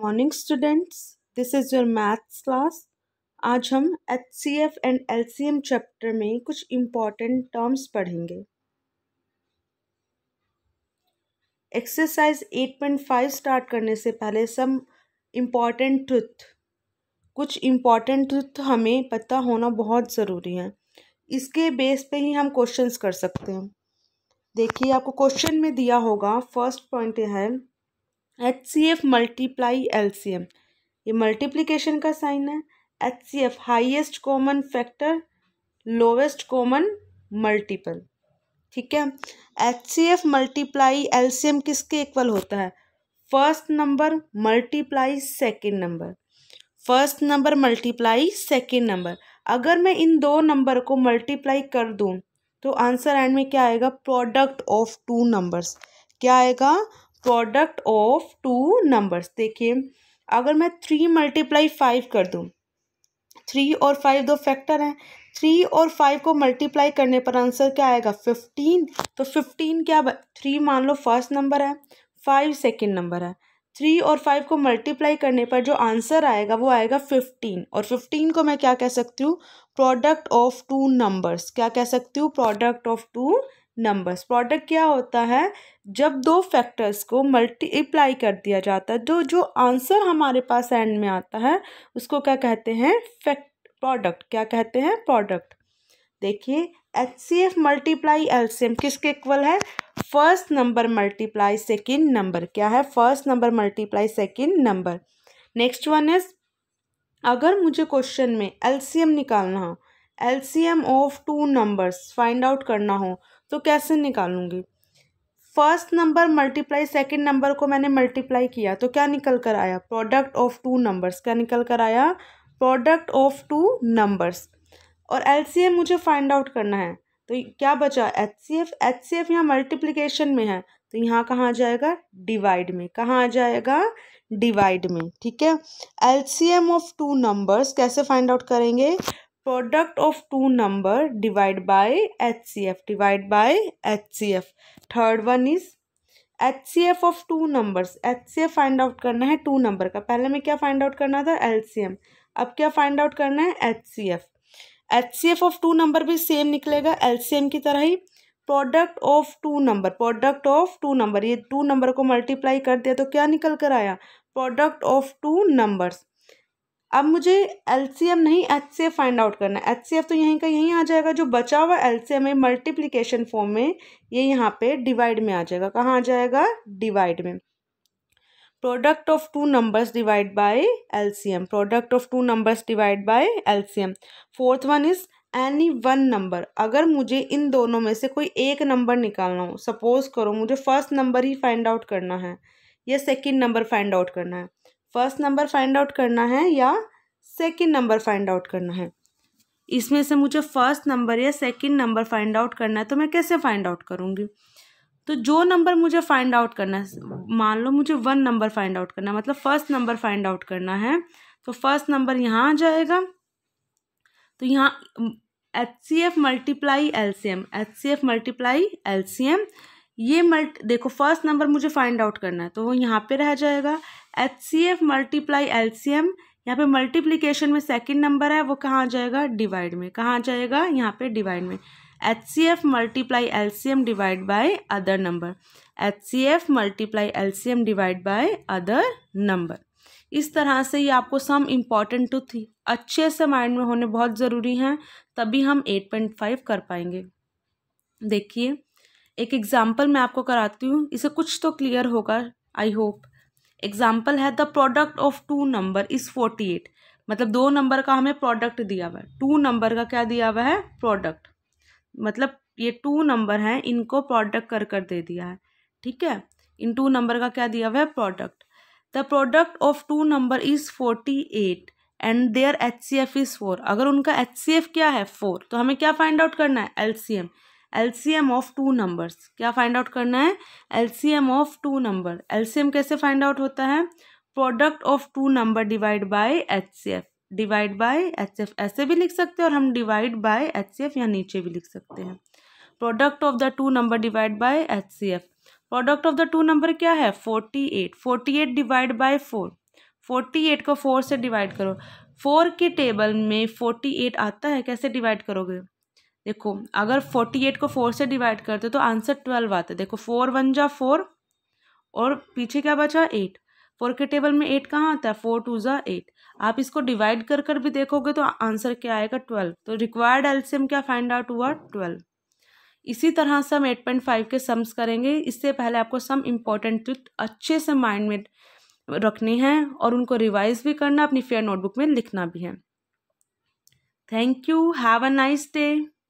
morning students this is your maths class आज हम H C F and L C M chapter में कुछ important terms पढ़ेंगे exercise eight point five start करने से पहले सम इम्पॉर्टेंट ट्रुथ कुछ इम्पॉर्टेंट ट्रुथ हमें पता होना बहुत ज़रूरी है इसके बेस पे ही हम क्वेश्चंस कर सकते हैं देखिए आपको क्वेश्चन में दिया होगा फर्स्ट पॉइंट है H C F multiply L C M ये मल्टीप्लीकेशन का साइन है H C F highest common factor lowest common multiple ठीक है H C F multiply L C M किसके इक्वल होता है first number multiply second number first number multiply second number अगर मैं इन दो नंबर को मल्टीप्लाई कर दूँ तो आंसर एंड में क्या आएगा प्रोडक्ट ऑफ टू नंबर्स क्या आएगा प्रोडक्ट ऑफ टू नंबर्स देखिए अगर मैं थ्री मल्टीप्लाई फाइव कर दूँ थ्री और फाइव दो फैक्टर हैं थ्री और फाइव को मल्टीप्लाई करने पर आंसर क्या आएगा फिफ्टीन तो फिफ्टीन क्या थ्री मान लो फर्स्ट नंबर है फाइव सेकेंड नंबर है थ्री और फाइव को मल्टीप्लाई करने पर जो आंसर आएगा वो आएगा फिफ्टीन और फिफ्टीन को मैं क्या कह सकती हूँ प्रोडक्ट ऑफ टू नंबर्स क्या कह सकती हूँ product of two numbers product क्या होता है जब दो फैक्टर्स को मल्टीप्लाई कर दिया जाता है तो जो आंसर हमारे पास एंड में आता है उसको क्या कहते हैं फैक्ट प्रोडक्ट क्या कहते हैं प्रोडक्ट देखिए H C F multiply M किसके इक्वल है first number multiply second number क्या है first number multiply second number next one is अगर मुझे क्वेश्चन में एम निकालना हो M of two numbers find out करना हो तो कैसे निकालूंगी first number multiply second number को मैंने मल्टीप्लाई किया तो क्या निकल कर आया प्रोडक्ट ऑफ टू नंबर्स क्या निकल कर आया प्रोडक्ट ऑफ टू नंबर्स और एल मुझे फाइंड आउट करना है तो क्या बचा H C F H C F यहाँ मल्टीप्लीकेशन में है तो यहाँ कहाँ आ जाएगा डिवाइड में कहाँ आ जाएगा डिवाइड में ठीक है L C M of two numbers कैसे फाइंड आउट करेंगे product of two number divide by HCF divide by HCF third one is HCF of two numbers HCF find out करना है टू नंबर का पहले में क्या फाइंड आउट करना था एलसीएम अब क्या फाइंड आउट करना है HCF HCF of two number भी सेम निकलेगा एलसीएम की तरह ही product of two number product of two number ये टू नंबर को मल्टीप्लाई कर दिया तो क्या निकल कर आया प्रोडक्ट ऑफ टू नंबर्स अब मुझे एल नहीं एच फाइंड आउट करना है एच तो यहीं का यहीं आ जाएगा जो बचा हुआ एल है मल्टीप्लीकेशन फॉर्म में ये यहाँ पे डिवाइड में आ जाएगा कहाँ आ जाएगा डिवाइड में product of two numbers divide by M product of two numbers divide by M fourth one is any one number अगर मुझे इन दोनों में से कोई एक नंबर निकालना हो सपोज करो मुझे फर्स्ट नंबर ही फाइंड आउट करना है या सेकेंड नंबर फाइंड आउट करना है फर्स्ट नंबर फाइंड आउट करना है या सेकंड नंबर फाइंड आउट करना है इसमें से मुझे फर्स्ट नंबर या सेकंड नंबर फाइंड आउट करना है तो मैं कैसे फाइंड आउट करूँगी तो जो नंबर मुझे फाइंड आउट करना है मान लो मुझे वन नंबर फाइंड आउट करना है मतलब फर्स्ट नंबर फाइंड आउट करना है तो फर्स्ट नंबर यहाँ आ जाएगा तो यहाँ H C F multiply L C M H C F multiply L C M ये मल्ट देखो फर्स्ट नंबर मुझे फाइंड आउट करना है तो वो यहाँ पे रह जाएगा H C F multiply L C M यहाँ पर मल्टीप्लीकेशन में सेकेंड नंबर है वो कहाँ जाएगा डिवाइड में कहाँ जाएगा यहाँ पे डिवाइड में H C F multiply L C M divide by other number H C F multiply L C M divide by other number इस तरह से ये आपको सम इम्पॉर्टेंट टू थी अच्छे से माइंड में होने बहुत ज़रूरी हैं तभी हम एट पॉइंट फाइव कर पाएंगे देखिए एक एग्ज़ाम्पल मैं आपको कराती हूँ इसे कुछ तो क्लियर होगा आई होप एग्ज़ाम्पल है the product of two number is forty eight मतलब दो नंबर का हमें प्रोडक्ट दिया हुआ है टू नंबर का क्या दिया हुआ है प्रोडक्ट मतलब ये टू नंबर हैं इनको प्रोडक्ट कर कर दे दिया है ठीक है इन टू नंबर का क्या दिया हुआ है product the product of two number is forty eight and their H C F is four अगर उनका एच सी एफ क्या है फोर तो हमें क्या फाइंड आउट करना है L C M LCM of two numbers क्या फाइंड आउट करना है LCM of two number LCM कैसे फाइंड आउट होता है product of two number divide by HCF divide by HCF ऐसे भी लिख सकते हैं और हम डिवाइड बाय एचसीएफ या नीचे भी लिख सकते हैं product of the two number divide by HCF product of the two number क्या है forty eight forty eight divide by four forty eight को फोर से डिवाइड करो फोर के टेबल में फोर्टी एट आता है कैसे डिवाइड करोगे देखो अगर फोर्टी एट को फोर से डिवाइड करते तो आंसर ट्वेल्व आते देखो फोर वन जा फोर और पीछे क्या बचा एट फोर के टेबल में एट कहाँ आता है फोर टू ज़ा एट आप इसको डिवाइड कर कर भी देखोगे तो आंसर क्या आएगा ट्वेल्व तो रिक्वायर्ड एल्सियम क्या फाइंड आउट हुआ ट्वेल्व इसी तरह से हम एट पॉइंट फाइव के सम्स करेंगे इससे पहले आपको सम इम्पॉर्टेंट ट्रिक अच्छे से माइंड में रखनी है और उनको रिवाइज भी करना अपनी फेयर नोटबुक में लिखना भी है thank you have a nice day